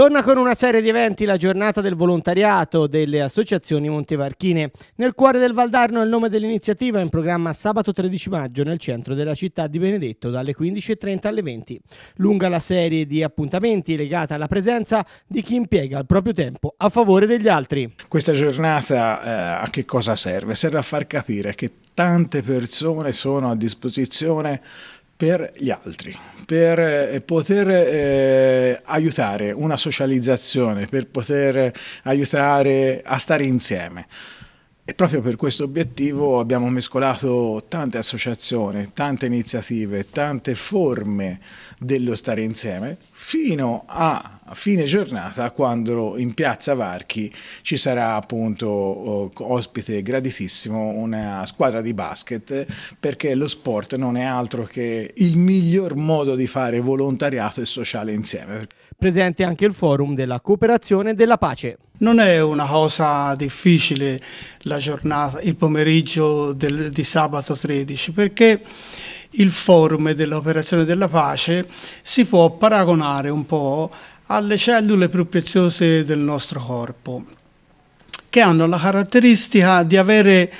Torna con una serie di eventi la giornata del volontariato delle associazioni Montevarchine. Nel cuore del Valdarno è il nome dell'iniziativa in programma sabato 13 maggio nel centro della città di Benedetto dalle 15.30 alle 20. Lunga la serie di appuntamenti legata alla presenza di chi impiega il proprio tempo a favore degli altri. Questa giornata eh, a che cosa serve? Serve a far capire che tante persone sono a disposizione per gli altri, per eh, poter eh, aiutare una socializzazione, per poter eh, aiutare a stare insieme. E proprio per questo obiettivo abbiamo mescolato tante associazioni, tante iniziative, tante forme dello stare insieme, fino a fine giornata quando in piazza Varchi ci sarà appunto oh, ospite graditissimo una squadra di basket perché lo sport non è altro che il miglior modo di fare volontariato e sociale insieme. Presente anche il forum della cooperazione e della pace. Non è una cosa difficile la giornata, il pomeriggio del, di sabato 13, perché il forum dell'operazione della pace si può paragonare un po' alle cellule più preziose del nostro corpo, che hanno la caratteristica di avere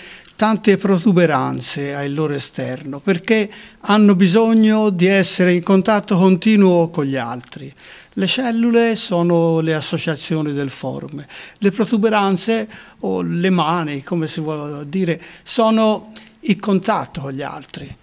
tante protuberanze al loro esterno perché hanno bisogno di essere in contatto continuo con gli altri. Le cellule sono le associazioni del forme, le protuberanze o le mani, come si vuole dire, sono il contatto con gli altri.